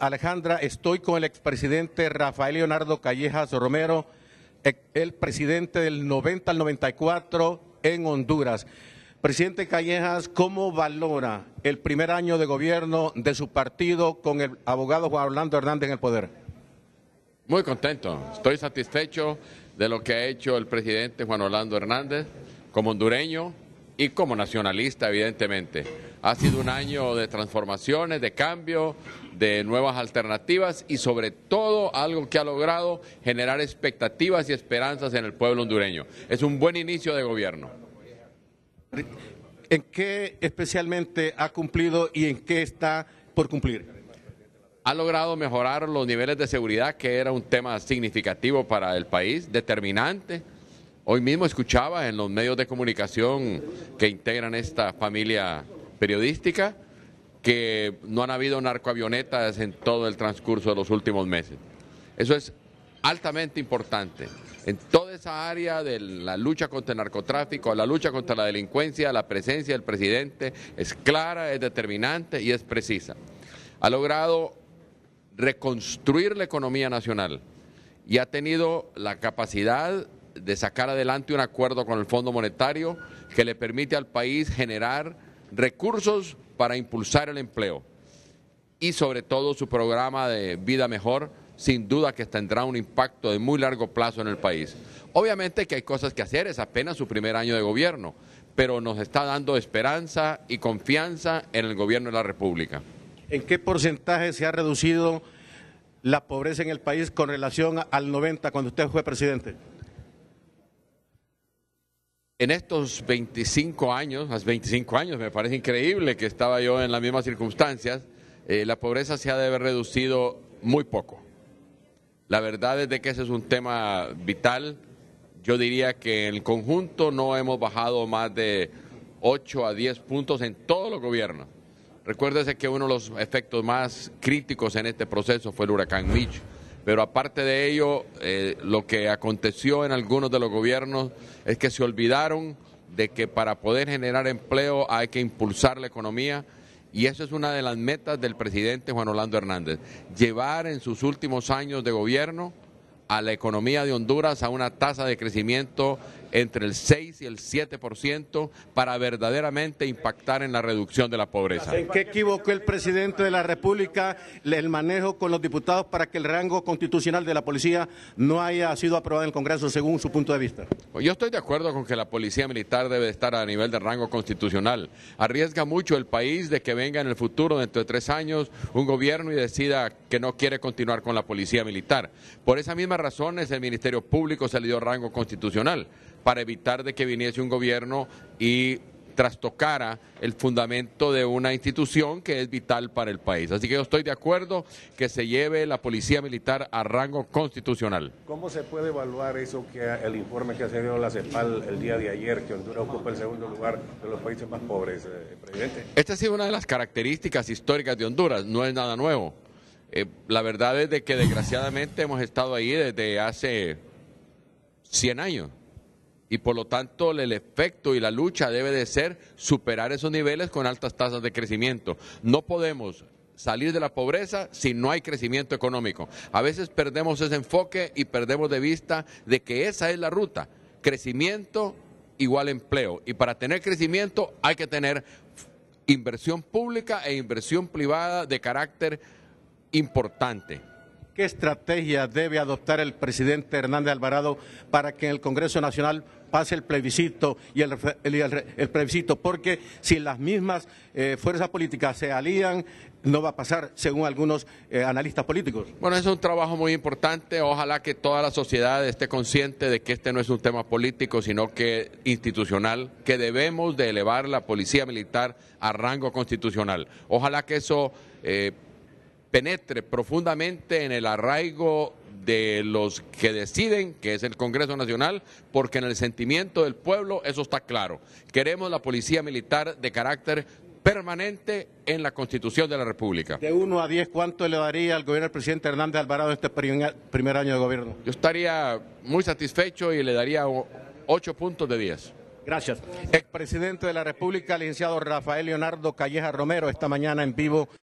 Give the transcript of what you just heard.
Alejandra, estoy con el expresidente Rafael Leonardo Callejas Romero, el presidente del 90 al 94 en Honduras. Presidente Callejas, ¿cómo valora el primer año de gobierno de su partido con el abogado Juan Orlando Hernández en el poder? Muy contento, estoy satisfecho de lo que ha hecho el presidente Juan Orlando Hernández como hondureño y como nacionalista, evidentemente ha sido un año de transformaciones, de cambio, de nuevas alternativas y sobre todo algo que ha logrado generar expectativas y esperanzas en el pueblo hondureño. Es un buen inicio de gobierno. ¿En qué especialmente ha cumplido y en qué está por cumplir? ha logrado mejorar los niveles de seguridad, que era un tema significativo para el país, determinante. Hoy mismo escuchaba en los medios de comunicación que integran esta familia periodística que no han habido narcoavionetas en todo el transcurso de los últimos meses. Eso es altamente importante. En toda esa área de la lucha contra el narcotráfico, la lucha contra la delincuencia, la presencia del presidente es clara, es determinante y es precisa. Ha logrado reconstruir la economía nacional y ha tenido la capacidad de sacar adelante un acuerdo con el Fondo Monetario que le permite al país generar recursos para impulsar el empleo y sobre todo su programa de vida mejor, sin duda que tendrá un impacto de muy largo plazo en el país. Obviamente que hay cosas que hacer, es apenas su primer año de gobierno, pero nos está dando esperanza y confianza en el gobierno de la República. ¿En qué porcentaje se ha reducido la pobreza en el país con relación al 90 cuando usted fue presidente? En estos 25 años, hace 25 años, me parece increíble que estaba yo en las mismas circunstancias, eh, la pobreza se ha de haber reducido muy poco. La verdad es de que ese es un tema vital. Yo diría que en el conjunto no hemos bajado más de 8 a 10 puntos en todos los gobiernos. Recuérdese que uno de los efectos más críticos en este proceso fue el huracán Mitch pero aparte de ello, eh, lo que aconteció en algunos de los gobiernos es que se olvidaron de que para poder generar empleo hay que impulsar la economía. Y eso es una de las metas del presidente Juan Orlando Hernández, llevar en sus últimos años de gobierno a la economía de Honduras a una tasa de crecimiento entre el 6 y el 7% para verdaderamente impactar en la reducción de la pobreza. ¿En qué equivocó el presidente de la República el manejo con los diputados para que el rango constitucional de la policía no haya sido aprobado en el Congreso según su punto de vista? Pues yo estoy de acuerdo con que la policía militar debe estar a nivel de rango constitucional. Arriesga mucho el país de que venga en el futuro, dentro de tres años, un gobierno y decida que no quiere continuar con la policía militar. Por esas mismas razones el Ministerio Público se le dio rango constitucional para evitar de que viniese un gobierno y trastocara el fundamento de una institución que es vital para el país. Así que yo estoy de acuerdo que se lleve la policía militar a rango constitucional. ¿Cómo se puede evaluar eso que el informe que se dio la CEPAL el día de ayer, que Honduras ocupa el segundo lugar de los países más pobres, eh, presidente? Esta ha sido una de las características históricas de Honduras, no es nada nuevo. Eh, la verdad es de que desgraciadamente hemos estado ahí desde hace 100 años y por lo tanto el efecto y la lucha debe de ser superar esos niveles con altas tasas de crecimiento. No podemos salir de la pobreza si no hay crecimiento económico. A veces perdemos ese enfoque y perdemos de vista de que esa es la ruta. Crecimiento igual empleo. Y para tener crecimiento hay que tener inversión pública e inversión privada de carácter importante. ¿Qué estrategia debe adoptar el presidente Hernández Alvarado para que en el Congreso Nacional pase el plebiscito y el, plebiscito? Porque si las mismas eh, fuerzas políticas se alían, no va a pasar, según algunos eh, analistas políticos. Bueno, es un trabajo muy importante. Ojalá que toda la sociedad esté consciente de que este no es un tema político, sino que institucional, que debemos de elevar la policía militar a rango constitucional. Ojalá que eso... Eh, penetre profundamente en el arraigo de los que deciden, que es el Congreso Nacional, porque en el sentimiento del pueblo eso está claro. Queremos la policía militar de carácter permanente en la Constitución de la República. De 1 a 10, ¿cuánto le daría al gobierno del presidente Hernández Alvarado este primer año de gobierno? Yo estaría muy satisfecho y le daría 8 puntos de 10. Gracias. Expresidente eh. de la República, licenciado Rafael Leonardo Calleja Romero, esta mañana en vivo.